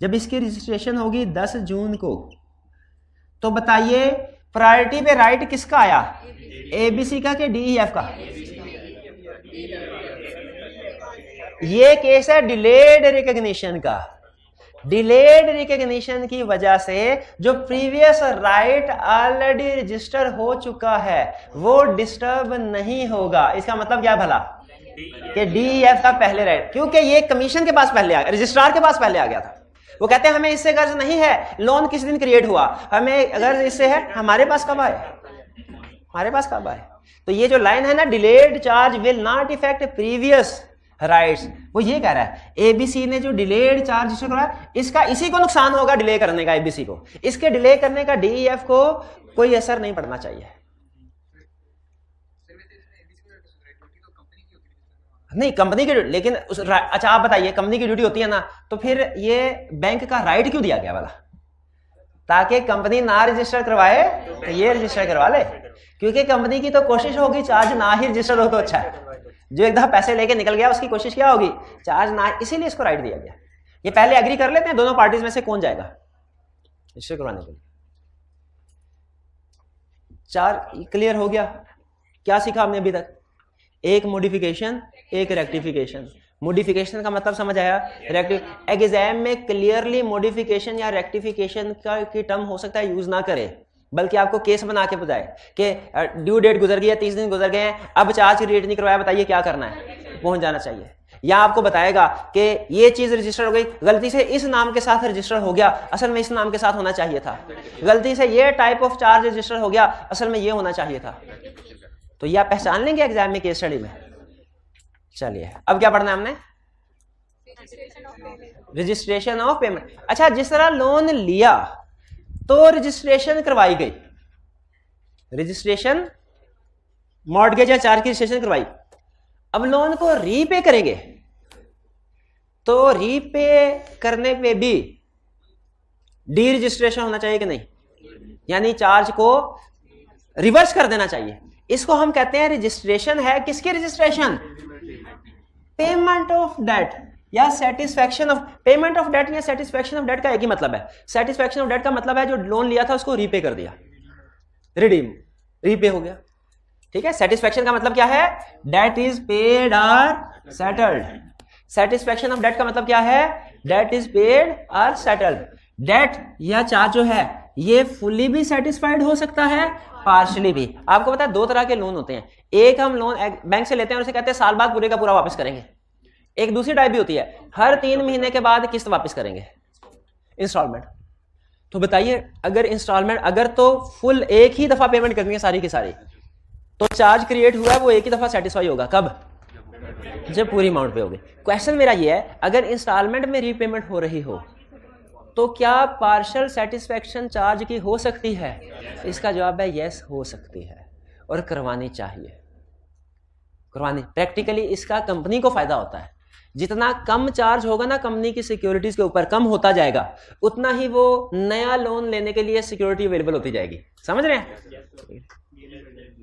A: जब इसकी रजिस्ट्रेशन होगी 10 जून को तो बताइए प्रायोरिटी पे राइट किसका आया एबीसी का कि डीईएफ e का ये केस है डिलेड रिकग्निशन का डिलेड रिकग्निशन की वजह से जो प्रीवियस राइट ऑलरेडी रजिस्टर हो चुका है वो डिस्टर्ब नहीं होगा इसका मतलब क्या भला कि डीएफ e का पहले राइट क्योंकि ये कमीशन के पास पहले आ गया रजिस्ट्रार के पास पहले आ गया था वो कहते हैं हमें इससे गर्ज नहीं है लोन किस दिन क्रिएट हुआ हमें गर्ज इससे है हमारे पास कब आए हमारे पास कब आए तो ये जो लाइन है ना delayed charge will not effect previous rights वो ये कह रहा है एबीसी ने जो डिलेड चार्ज इशू करा इसका इसी को नुकसान होगा डिले करने का एबीसी को इसके डिले करने का डीईएफ e को कोई असर नहीं पड़ना चाहिए नहीं कंपनी की लेकिन उस अच्छा आप बताइए कंपनी की ड्यूटी होती है ना तो फिर ये बैंक का राइट क्यों दिया गया वाला ताकि कंपनी ना रजिस्टर करवाए तो ये रजिस्टर करवा ले क्योंकि कंपनी की तो कोशिश होगी चार्ज ना ही रजिस्टर हो तो अच्छा है जो एक दफा पैसे लेके निकल गया उसकी कोशिश क्या होगी चार्ज ना इसीलिए इसको राइट दिया गया ये पहले एग्री कर लेते हैं दोनों पार्टीज में से कौन जाएगा रजिस्टर करवाने के लिए चार क्लियर हो गया क्या सीखा हमने अभी तक एक मॉडिफिकेशन एक रेक्टिफिकेशन मॉडिफिकेशन का मतलब समझ आया एग्जाम में क्लियरली मॉडिफिकेशन या रेक्टिफिकेशन का की टर्म हो सकता है यूज ना करें बल्कि आपको केस बना के बताए कि ड्यू डेट गुजर गई है तीस दिन गुजर गए हैं अब चार्ज क्रिएट नहीं करवाया बताइए क्या करना है पहुंच जाना चाहिए या आपको बताएगा कि ये चीज रजिस्टर हो गई गलती से इस नाम के साथ रजिस्टर हो गया असल में इस नाम के साथ होना चाहिए था गलती से ये टाइप ऑफ चार्ज रजिस्टर हो गया असल में ये होना चाहिए था तो यह पहचान लेंगे एग्जाम में केस स्टडी में चलिए अब क्या पढ़ना है हमने रजिस्ट्रेशन ऑफ पेमेंट अच्छा जिस तरह लोन लिया तो रजिस्ट्रेशन करवाई गई रजिस्ट्रेशन मॉडगेज या चार्ज की रजिस्ट्रेशन करवाई अब लोन को रीपे करेंगे तो रीपे करने पे भी डी रजिस्ट्रेशन होना चाहिए कि नहीं यानी चार्ज को रिवर्स कर देना चाहिए इसको हम कहते हैं रजिस्ट्रेशन है किसकी रजिस्ट्रेशन पेमेंट ऑफ डेट या satisfaction of payment of debt या सेटिस्फेक्शन ऑफ डेट का एक ही मतलब है सेटिस्फेक्शन ऑफ डेट का मतलब है जो लोन लिया था उसको रीपे कर दिया रिडीम रीपे हो गया ठीक है सेटिस्फेक्शन का मतलब क्या है debt is paid or settled satisfaction of debt का मतलब क्या है debt is paid or settled debt या चार्ज जो है ये फुली भी सेटिस्फाइड हो सकता है पार्शली भी आपको पता है दो तरह के लोन होते हैं एक हम लोन बैंक से लेते हैं और उसे कहते हैं साल बाद पूरे का पूरा वापस करेंगे एक दूसरी टाइप भी होती है हर तीन महीने के बाद किस्त वापस करेंगे इंस्टॉलमेंट तो बताइए अगर इंस्टॉलमेंट अगर तो फुल एक ही दफा पेमेंट करनी है सारी की सारी तो चार्ज क्रिएट हुआ है वो एक ही दफा सेटिस्फाई होगा कब जब पूरी अमाउंट पे होगी क्वेश्चन मेरा ये है अगर इंस्टॉलमेंट में रीपेमेंट हो रही हो तो क्या पार्शल सेटिस्फेक्शन चार्ज की हो सकती है yes. इसका जवाब है यस हो सकती है और करवानी चाहिए करवानी प्रैक्टिकली इसका कंपनी को फायदा होता है जितना कम चार्ज होगा ना कंपनी की सिक्योरिटीज के ऊपर कम होता जाएगा उतना ही वो नया लोन लेने के लिए सिक्योरिटी अवेलेबल होती जाएगी समझ रहे हैं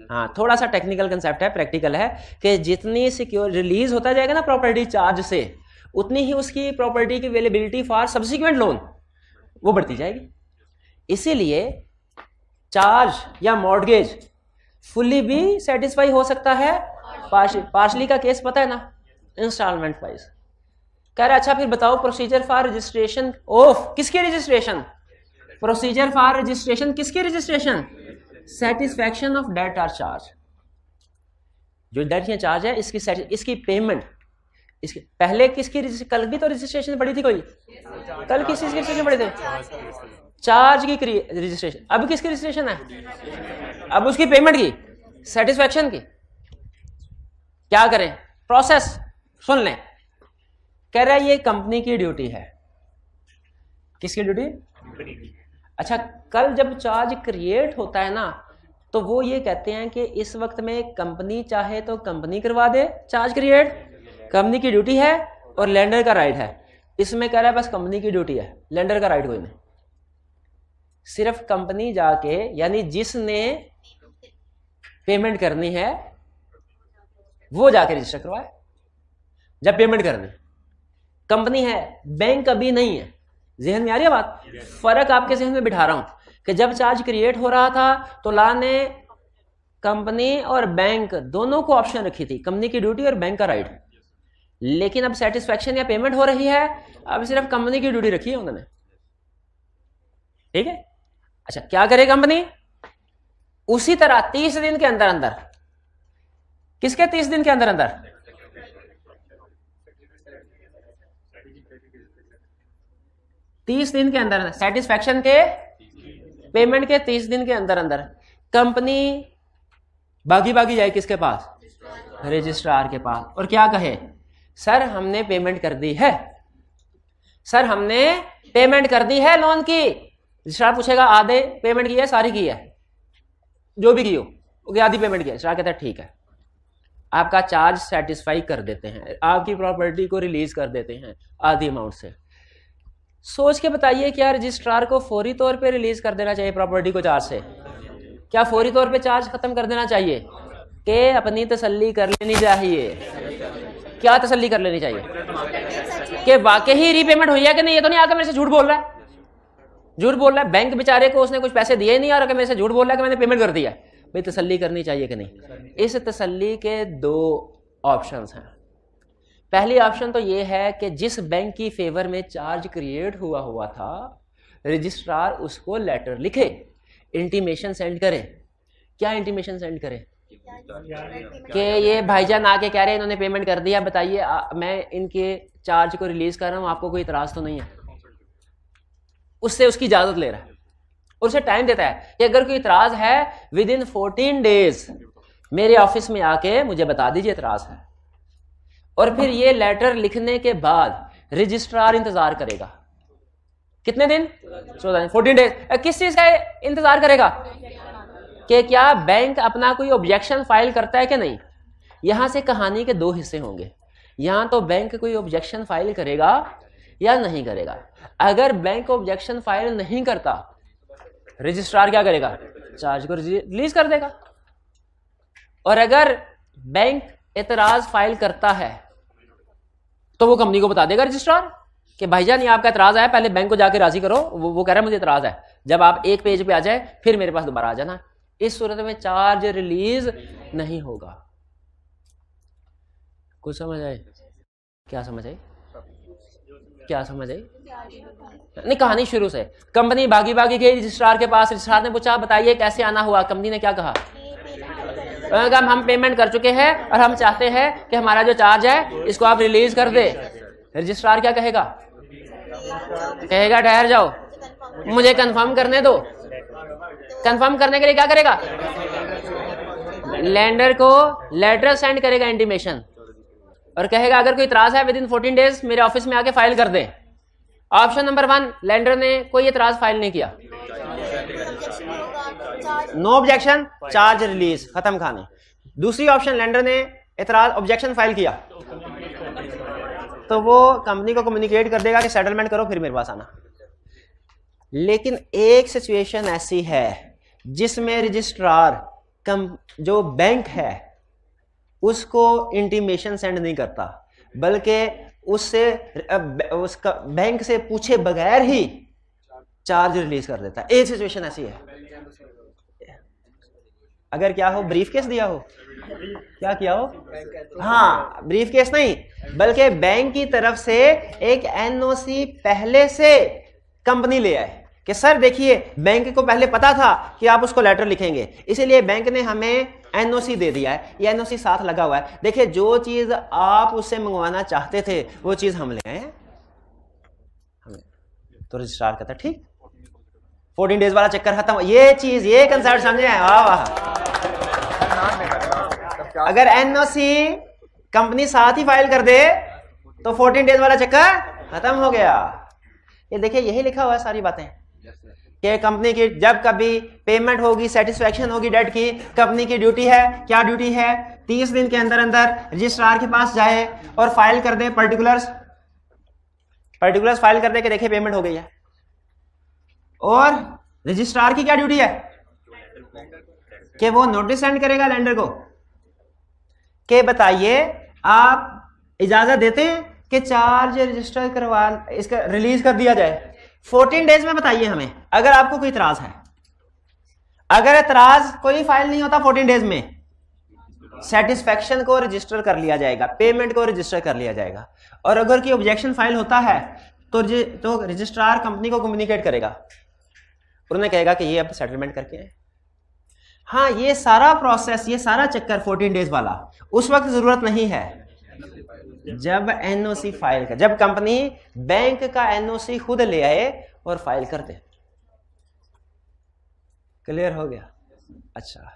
A: हाँ थोड़ा सा टेक्निकल कंसेप्ट है प्रैक्टिकल है कि जितनी सिक्योर रिलीज होता जाएगा ना प्रॉपर्टी चार्ज से उतनी ही उसकी प्रॉपर्टी की अवेलेबिलिटी फॉर सब्सिक्वेंट लोन वो बढ़ती जाएगी इसीलिए चार्ज या मॉडगेज फुल्ली भी सेटिस्फाई हो सकता है पार्शली का केस पता है ना इंस्टॉलमेंट वाइज कह रहा अच्छा फिर बताओ प्रोसीजर फॉर रजिस्ट्रेशन ऑफ किसके रजिस्ट्रेशन प्रोसीजर फॉर रजिस्ट्रेशन किसके registration satisfaction of debt or charge जो डेट या चार्ज है इसकी इसकी पेमेंट इसके पहले किसकी कल भी तो रजिस्ट्रेशन पड़ी थी कोई
B: कल किस चीज की रजिस्ट्रेशन पड़ी
A: थी चार्ज की रजिस्ट्रेशन अब किसकी रजिस्ट्रेशन है अब उसकी पेमेंट की सेटिस्फेक्शन की क्या करें प्रोसेस सुन लें कह रहा है ये कंपनी की ड्यूटी है किसकी ड्यूटी अच्छा कल जब चार्ज क्रिएट होता है ना तो वो ये कहते हैं कि इस वक्त में कंपनी चाहे तो कंपनी करवा दे चार्ज क्रिएट कंपनी की ड्यूटी है और लैंडर का राइट है इसमें कह रहा है बस कंपनी की ड्यूटी है लैंडर का राइट कोई नहीं सिर्फ कंपनी जाके यानी जिसने पेमेंट करनी है वो जाके रजिस्टर करवाए जब पेमेंट करनी कंपनी है बैंक अभी नहीं है जहन में आ रही है बात फर्क आपके जहन में बिठा रहा हूं कि जब चार्ज क्रिएट हो रहा था तो ला ने कंपनी और बैंक दोनों को ऑप्शन रखी थी कंपनी की ड्यूटी और बैंक का राइट लेकिन अब सेटिस्फैक्शन या पेमेंट हो रही है अब सिर्फ कंपनी की ड्यूटी रखी है उन्होंने ठीक है अच्छा क्या करे कंपनी उसी तरह तीस दिन के अंदर अंदर किसके तीस दिन के अंदर अंदर तीस दिन के अंदर सेटिस्फैक्शन के पेमेंट के तीस दिन के अंदर अंदर कंपनी बागी बागी जाए किसके पास रजिस्ट्रार के पास और क्या कहे सर हमने पेमेंट कर दी है सर हमने पेमेंट कर दी है लोन की रिश्ता पूछेगा आधे पेमेंट की है सारी की है जो भी की हो आधी पेमेंट की है रिश्ता कहता है ठीक है आपका चार्ज सेटिस्फाई कर देते हैं आपकी प्रॉपर्टी को रिलीज कर देते हैं आधी अमाउंट से सोच के बताइए क्या रजिस्ट्रार को फौरी तौर पे रिलीज कर देना चाहिए प्रॉपर्टी को चार्ज से क्या फौरी तौर पे चार्ज खत्म कर देना चाहिए के अपनी तसल्ली कर लेनी चाहिए क्या तसल्ली कर लेनी चाहिए कि वाकई ही रीपेमेंट हुई है कि नहीं ये तो नहीं आकर मेरे से झूठ बोल रहा है झूठ बोल रहा है बैंक बेचारे को उसने कुछ पैसे दिए नहीं और अगर मेरे से झूठ बोल रहा है कि मैंने पेमेंट कर दिया भाई तसल्ली करनी चाहिए कि नहीं इस तसल्ली के दो ऑप्शन हैं पहली ऑप्शन तो ये है कि जिस बैंक की फेवर में चार्ज क्रिएट हुआ हुआ था रजिस्ट्रार उसको लेटर लिखे इंटीमेशन सेंड करें क्या इंटीमेशन सेंड करें कि ये भाईजान आके कह रहे हैं इन्होंने पेमेंट कर दिया बताइए मैं इनके चार्ज को रिलीज़ कर रहा हूँ आपको कोई इतराज़ तो नहीं है उससे उसकी इजाज़त ले रहा है और उसे टाइम देता है कि अगर कोई इतराज़ है विद इन फोर्टीन डेज मेरे ऑफिस में आके मुझे बता दीजिए इतराज़ है और फिर ये लेटर लिखने के बाद रजिस्ट्रार इंतज़ार करेगा कितने दिन चौदह दिन फोर्टीन डेज किस चीज़ का इंतज़ार करेगा कि क्या बैंक अपना कोई ऑब्जेक्शन फाइल करता है कि नहीं यहाँ से कहानी के दो हिस्से होंगे यहाँ तो बैंक कोई ऑब्जेक्शन फाइल करेगा या नहीं करेगा अगर बैंक ऑब्जेक्शन फाइल नहीं करता रजिस्ट्रार क्या करेगा चार्ज को रिलीज कर देगा और अगर बैंक एतराज फाइल करता है तो वो कंपनी को बता देगा रजिस्ट्रार कि भाईजान ये आपका एतराज आया पहले बैंक को जाके राजी करो वो वो कह रहा है मुझे एतराज है जब आप एक पेज पे आ जाए फिर मेरे पास दोबारा आ जाना इस सूरत में चार्ज रिलीज नहीं होगा कुछ समझ आए क्या समझ आई क्या समझ आई नहीं कहानी शुरू से कंपनी बागी बागी गई रजिस्ट्रार के पास रजिस्ट्रार ने पूछा बताइए कैसे आना हुआ कंपनी ने क्या कहा कहा हम पेमेंट कर चुके हैं और हम चाहते हैं कि हमारा जो चार्ज है इसको आप रिलीज कर दे रजिस्ट्रार क्या कहेगा कहेगा ठहर जाओ मुझे कंफर्म करने दो कंफर्म करने के लिए क्या करेगा लैंडर को लेटर सेंड करेगा इंटीमेशन और कहेगा अगर कोई इतराज है विद इन फोर्टीन डेज मेरे ऑफिस में आके फाइल कर दे ऑप्शन नंबर वन लैंडर ने कोई इतराज फाइल नहीं किया नो ऑब्जेक्शन चार्ज रिलीज खत्म खाने दूसरी ऑप्शन लैंडर ने इतराज ऑब्जेक्शन फाइल किया तो वो कंपनी को कम्युनिकेट कर देगा कि सेटलमेंट करो फिर मेरे पास आना लेकिन एक सिचुएशन ऐसी है जिसमें रजिस्ट्रार कम जो बैंक है उसको इंटीमेशन सेंड नहीं करता बल्कि उससे उसका बैंक से पूछे बगैर ही चार्ज रिलीज कर देता है एक सिचुएशन ऐसी है अगर क्या हो ब्रीफ केस दिया हो क्या किया हो हाँ ब्रीफ केस नहीं बल्कि बैंक की तरफ से एक एनओसी पहले से कंपनी ले आए कि सर देखिए बैंक को पहले पता था कि आप उसको लेटर लिखेंगे इसीलिए बैंक ने हमें एनओसी दे दिया है ये एनओसी साथ लगा हुआ है देखिए जो चीज आप उससे मंगवाना चाहते थे वो चीज हम ले आए तो रजिस्ट्रार कहता ठीक फोर्टीन डेज वाला चक्कर खत्म ये चीज ये कंसर्ट समझे वाह वाह अगर एनओसी कंपनी साथ ही फाइल कर दे तो फोर्टीन डेज वाला चक्कर खत्म हो गया ये देखिए यही लिखा हुआ है सारी बातें कि कंपनी की जब कभी पेमेंट होगी सेटिस्फेक्शन होगी डेट की कंपनी की ड्यूटी है क्या ड्यूटी है तीस दिन के अंदर अंदर रजिस्ट्रार के पास जाए और फाइल कर दे पर्टिकुलर्स पर्टिकुलर्स फाइल कर दे के देखे पेमेंट हो गई है और रजिस्ट्रार की क्या ड्यूटी है कि वो नोटिस सेंड करेगा लैंडर को के बताइए आप इजाजत देते हैं कि चार्ज रजिस्टर करवा इसका रिलीज कर दिया जाए फोर्टीन डेज में बताइए हमें अगर आपको कोई इतराज है अगर एतराज कोई फाइल नहीं होता फोर्टीन डेज में सेटिस्फेक्शन को रजिस्टर कर लिया जाएगा पेमेंट को रजिस्टर कर लिया जाएगा और अगर कोई ऑब्जेक्शन फाइल होता है तो तो रजिस्ट्रार कंपनी को कम्युनिकेट करेगा उन्होंने कहेगा कि ये अब सेटलमेंट करके आए हाँ ये सारा प्रोसेस ये सारा चक्कर फोर्टीन डेज वाला उस वक्त जरूरत नहीं है जब एनओसी फाइल कर जब कंपनी बैंक का एनओसी खुद ले आए और फाइल कर दे क्लियर हो गया अच्छा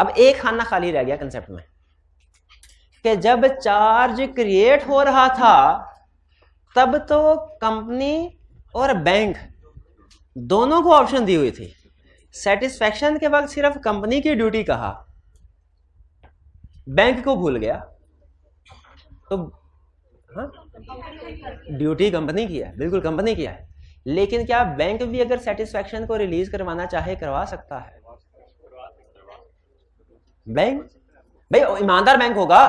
A: अब एक खाना खाली रह गया कंसेप्ट में कि जब चार्ज क्रिएट हो रहा था तब तो कंपनी और बैंक दोनों को ऑप्शन दी हुई थी सेटिस्फेक्शन के वक्त सिर्फ कंपनी की ड्यूटी कहा बैंक को भूल गया तो हाँ ड्यूटी कंपनी की है बिल्कुल कंपनी की है लेकिन क्या बैंक भी अगर सेटिस्फेक्शन को रिलीज करवाना चाहे करवा सकता है बैंक भाई ईमानदार बैंक होगा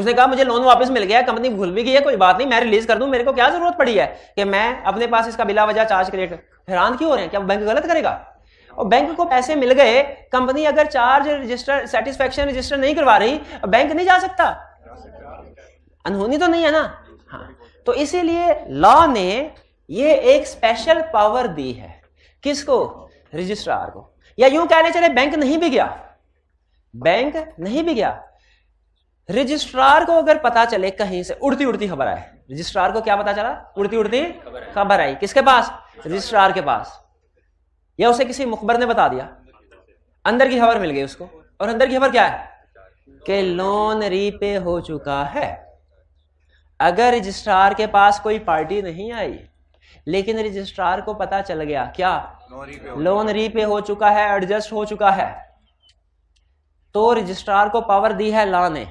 A: उसने कहा मुझे लोन वापस मिल गया कंपनी भूल भी गई है कोई बात नहीं मैं रिलीज कर दूं मेरे को क्या जरूरत पड़ी है कि मैं अपने पास इसका बिला वजह चार्ज क्रिएट हैरान क्यों हो रहे हैं क्या बैंक गलत करेगा और बैंक को पैसे मिल गए कंपनी अगर चार्ज रजिस्टर सेटिस्फेक्शन रजिस्टर नहीं करवा रही बैंक नहीं जा सकता अनहोनी तो नहीं है ना हाँ तो इसीलिए लॉ ने ये एक स्पेशल पावर दी है किसको रजिस्ट्रार को या यूं कहने चले बैंक नहीं भी गया बैंक नहीं भी गया रजिस्ट्रार को अगर पता चले कहीं से उड़ती उड़ती खबर आए रजिस्ट्रार को क्या पता चला उड़ती उड़ती खबर आई किसके पास रजिस्ट्रार के पास या उसे किसी मुखबर ने बता दिया अंदर की खबर मिल गई उसको और अंदर की खबर क्या है कि लोन रीपे हो चुका है अगर रजिस्ट्रार के पास कोई पार्टी नहीं आई लेकिन रजिस्ट्रार को पता चल गया क्या लोन रीपे हो चुका है एडजस्ट हो चुका है तो रजिस्ट्रार को पावर दी है लाने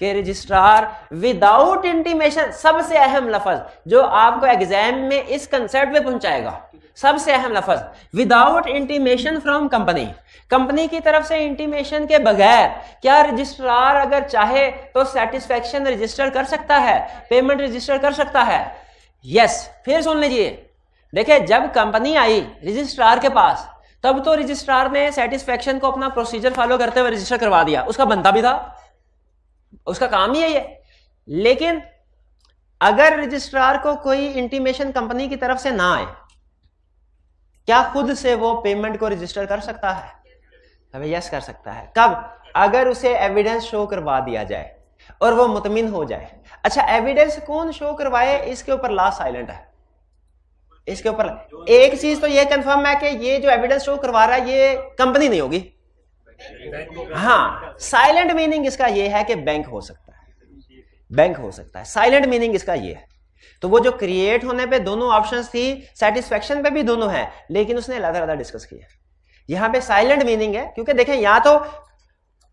A: के रजिस्ट्रार विदाउट इंटीमेशन सबसे अहम लफज जो आपको एग्जाम में इस कंसेप्ट में पहुंचाएगा सबसे अहम लफज without intimation from company company की तरफ से इंटीमेशन के बगैर क्या रजिस्ट्रार अगर चाहे तो सेटिस्फेक्शन रजिस्टर कर सकता है पेमेंट रजिस्टर कर सकता है यस फिर सुन लीजिए देखिये जब कंपनी आई रजिस्ट्रार के पास तब तो रजिस्ट्रार ने सेटिस्फेक्शन को अपना प्रोसीजर फॉलो करते हुए रजिस्टर करवा दिया उसका बनता भी था उसका काम ही यही है लेकिन अगर रजिस्ट्रार को कोई इंटीमेशन कंपनी की तरफ से ना आए क्या खुद से वो पेमेंट को रजिस्टर कर सकता है हमें यस कर सकता है कब अगर उसे एविडेंस शो करवा दिया जाए और वो मुतमिन हो जाए अच्छा एविडेंस कौन शो करवाए इसके ऊपर ला साइलेंट है इसके ऊपर एक चीज तो ये कंफर्म है कि ये जो एविडेंस शो करवा रहा है ये कंपनी नहीं होगी हाँ साइलेंट मीनिंग इसका यह है कि बैंक हो सकता है बैंक हो सकता है साइलेंट मीनिंग इसका यह है तो वो जो क्रिएट होने पे दोनों ऑप्शंस थी सेटिस्फेक्शन पे भी दोनों है लेकिन उसने अलग अलग डिस्कस किया यहां पे साइलेंट मीनिंग है क्योंकि देखें यहां तो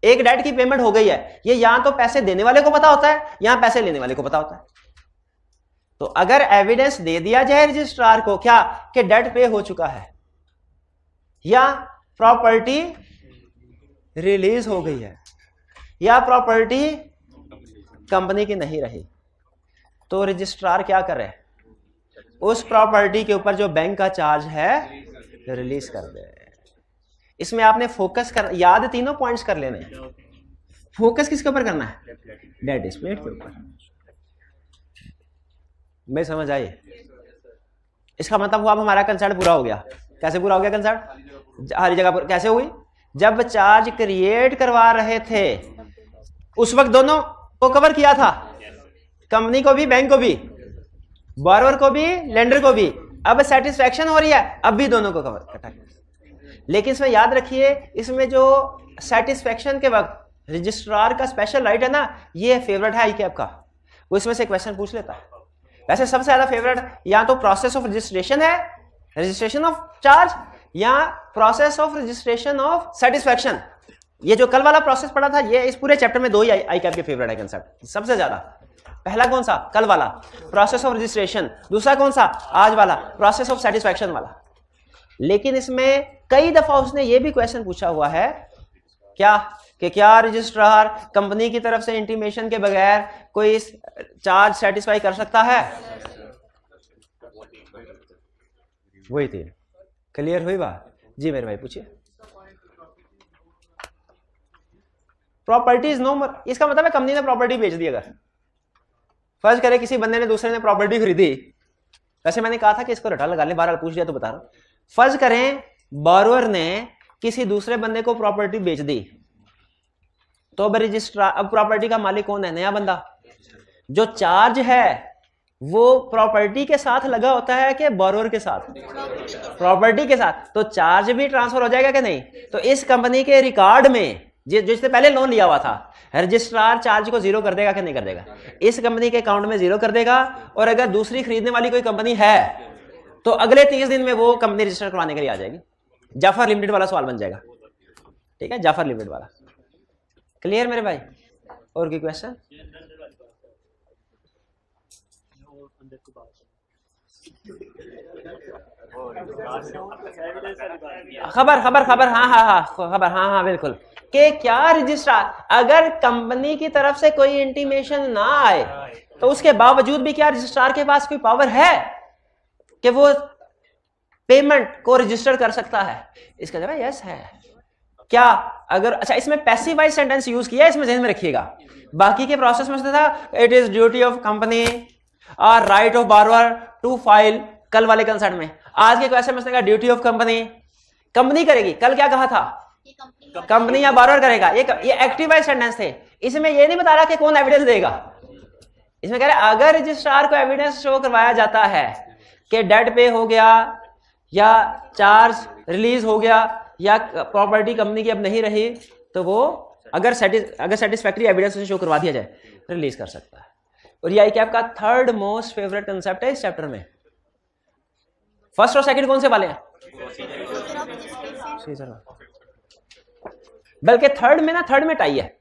A: एक डेट की पेमेंट हो गई है ये यहां तो पैसे देने वाले को पता होता है यहां पैसे लेने वाले को पता होता है तो अगर एविडेंस दे दिया जाए रजिस्ट्रार को क्या कि डेट पे हो चुका है या प्रॉपर्टी रिलीज हो गई है या प्रॉपर्टी कंपनी की नहीं रही तो रजिस्ट्रार क्या करे उस प्रॉपर्टी के ऊपर जो बैंक का चार्ज है रिलीज कर दे इसमें आपने फोकस कर याद तीनों पॉइंट्स कर लेने फोकस किसके ऊपर करना है डेट स्प्लिट के ऊपर मैं समझ आई इसका मतलब हुआ अब हमारा कंसर्ट पूरा हो गया कैसे पूरा हो गया कंसर्ट हरी जगह पर कैसे हुई जब चार्ज क्रिएट करवा रहे थे उस वक्त दोनों को कवर किया था कंपनी को भी बैंक को भी बॉरवर को भी लेंडर को भी अब सेटिस्फेक्शन हो रही है अब भी दोनों को कवर इकट्ठा लेकिन इसमें याद रखिए इसमें जो सेटिस्फेक्शन के वक्त रजिस्ट्रार का स्पेशल राइट है ना ये फेवरेट है आई कैप का वो इसमें से क्वेश्चन पूछ लेता है वैसे सबसे ज्यादा फेवरेट या तो प्रोसेस ऑफ रजिस्ट्रेशन है रजिस्ट्रेशन ऑफ चार्ज या process of registration of satisfaction ये जो कल वाला प्रोसेस पढ़ा था ये इस पूरे चैप्टर में दो ही आई कैप के फेवरेट है कंसेप्ट सबसे ज्यादा पहला कौन सा कल वाला प्रोसेस ऑफ रजिस्ट्रेशन दूसरा कौन सा आज वाला प्रोसेस ऑफ सेटिस्फेक्शन वाला लेकिन इसमें कई दफा उसने ये भी क्वेश्चन पूछा हुआ है क्या कि क्या रजिस्ट्रार कंपनी की तरफ से इंटीमेशन के बगैर कोई चार्ज सेटिस्फाई कर सकता है वही थी क्लियर हुई बात जी मेरे भाई पूछिए प्रॉपर्टीज नो इसका मतलब है कंपनी ने प्रॉपर्टी बेच दी अगर फर्ज करे किसी बंदे ने दूसरे ने प्रॉपर्टी खरीदी वैसे मैंने कहा था कि इसको रटा लगा ले बार पूछ लिया तो बता रहा हूं फर्ज करें बोरोअर ने किसी दूसरे बंदे को प्रॉपर्टी बेच दी तो अब रजिस्ट्रा अब प्रॉपर्टी का मालिक कौन है नया बंदा जो चार्ज है वो प्रॉपर्टी के साथ लगा होता है कि बोरोर के साथ प्रॉपर्टी के साथ तो चार्ज भी ट्रांसफर हो जाएगा कि नहीं तो इस कंपनी के रिकॉर्ड में जिसने पहले लोन लिया हुआ था रजिस्ट्रार चार्ज को जीरो कर देगा कि नहीं कर देगा इस कंपनी के अकाउंट में जीरो कर देगा और अगर दूसरी खरीदने वाली कोई कंपनी है तो अगले तीस दिन में वो कंपनी रजिस्टर करवाने के लिए आ जाएगी जाफर लिमिटेड वाला सवाल बन जाएगा ठीक है जाफर लिमिटेड वाला क्लियर मेरे भाई और की क्वेश्चन खबर खबर खबर हाँ हाँ हाँ खबर हाँ हाँ बिल्कुल के क्या रजिस्ट्रार अगर कंपनी की तरफ से कोई इंटीमेशन ना आए तो उसके बावजूद भी क्या रजिस्ट्रार के पास कोई पावर है कि वो पेमेंट को रजिस्टर कर सकता है इसका जवाब यस है क्या अगर अच्छा इसमें पैसिव वाइज सेंटेंस यूज किया इसमें जहन में रखिएगा बाकी के प्रोसेस में था it is duty of company or right of bar to file कल वाले कंसर्न में आज के क्वेश्चन में ड्यूटी ऑफ कंपनी कंपनी करेगी कल क्या कहा था कंपनी या बार करेगा ये ये एक्टिवाइज सेंटेंस थे इसमें ये नहीं बता रहा कि कौन एविडेंस देगा इसमें कह रहे अगर रजिस्ट्रार को एविडेंस शो करवाया जाता है कि डेट पे हो गया या चार्ज रिलीज हो गया या प्रॉपर्टी कंपनी की अब नहीं रही तो वो अगर सेटिस अगर सेटिस्फैक्ट्री एविडेंस शो करवा दिया जाए रिलीज कर सकता है और ये आई कैप का थर्ड मोस्ट फेवरेट कंसेप्ट है इस चैप्टर में फर्स्ट और सेकंड कौन से वाले हैं बल्कि थर्ड में ना थर्ड में टाई है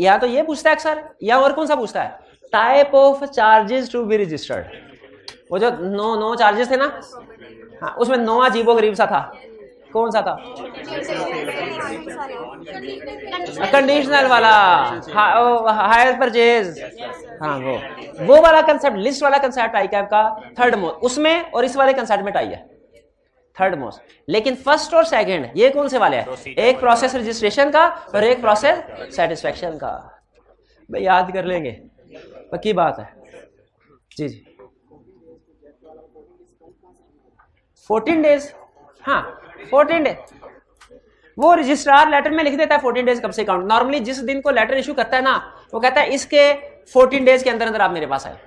A: या तो ये पूछता है अक्सर या और कौन सा पूछता है type of charges to be registered वो जो नो नो चार्जेस थे ना हाँ उसमें नो अजीबो गरीब सा था कौन सा था कंडीशनल वाला हायर परचेज हाँ वो वो वाला कंसेप्ट लिस्ट वाला कंसेप्ट आई कैप का थर्ड मोस्ट उसमें और इस वाले कंसेप्ट में टाई है थर्ड मोस्ट लेकिन फर्स्ट और सेकंड ये कौन से वाले हैं एक प्रोसेस रजिस्ट्रेशन का और एक प्रोसेस सेटिस्फेक्शन का भाई याद कर लेंगे पक्की बात है जी जी फोर्टीन डेज हाँ फोर्टीन डे वो रजिस्ट्रार लेटर में लिख देता है फोर्टीन डेज कब से काउंट नॉर्मली जिस दिन को लेटर इशू करता है ना वो कहता है इसके फोर्टीन डेज के अंदर अंदर आप मेरे पास आए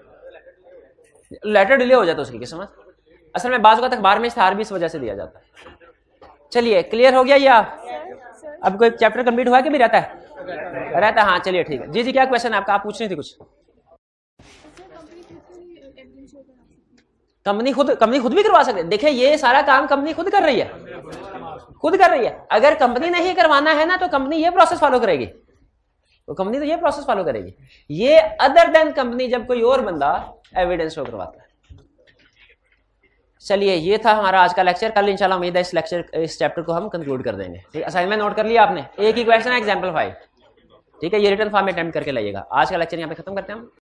A: लेटर डिले हो जाता है उसकी किस्मत असल में बाजू का तक बार में इश्तहार भी इस वजह से दिया जाता है चलिए क्लियर हो गया या अब कोई चैप्टर कंप्लीट हुआ कि भी रहता है रहता है हाँ चलिए ठीक है जी जी क्या क्वेश्चन है आपका आप पूछ रहे थे कुछ कंपनी खुद कंपनी खुद भी करवा सकते है देखिए ये सारा काम कंपनी खुद कर रही है खुद कर रही है अगर कंपनी नहीं करवाना है ना तो कंपनी ये प्रोसेस फॉलो करेगी तो कंपनी तो ये प्रोसेस फॉलो करेगी ये अदर देन कंपनी जब कोई और बंदा एविडेंस शो करवाता है चलिए ये था हमारा आज का लेक्चर कल इंशाल्लाह उम्मीद है इस लेक्चर इस चैप्टर को हम कंक्लूड कर देंगे ठीक असाइनमेंट नोट कर लिया आपने एक ही क्वेश्चन है एग्जाम्पल फाइव ठीक है ये रिटर्न फॉर्म अटेम्प्ट करके लाइएगा आज का लेक्चर यहाँ पे खत्म करते हैं